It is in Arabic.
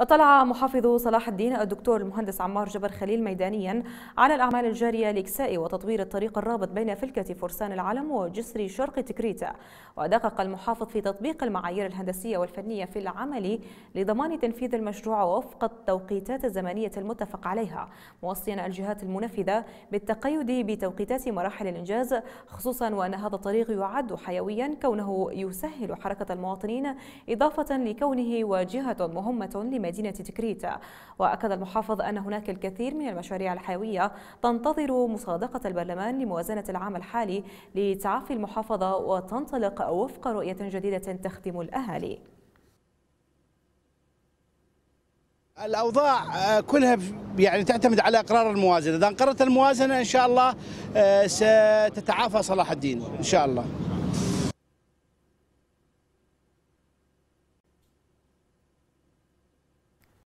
اطلع محافظ صلاح الدين الدكتور المهندس عمار جبر خليل ميدانيا على الأعمال الجارية لإكساء وتطوير الطريق الرابط بين فلكة فرسان العلم وجسر شرق تكريتا ودقق المحافظ في تطبيق المعايير الهندسية والفنية في العمل لضمان تنفيذ المشروع وفق التوقيتات الزمنية المتفق عليها موصيا الجهات المنفذة بالتقيد بتوقيتات مراحل الإنجاز خصوصا وأن هذا الطريق يعد حيويا كونه يسهل حركة المواطنين إضافة لكونه واجهة مهمة لمدينة مدينة تكريت وأكد المحافظ أن هناك الكثير من المشاريع الحيوية تنتظر مصادقة البرلمان لموازنة العام الحالي لتعافي المحافظة وتنطلق وفق رؤية جديدة تخدم الأهالي الاوضاع آه، كلها يعني تعتمد على اقرار الموازنه، اذا انقرت الموازنه ان شاء الله آه، ستتعافى صلاح الدين ان شاء الله.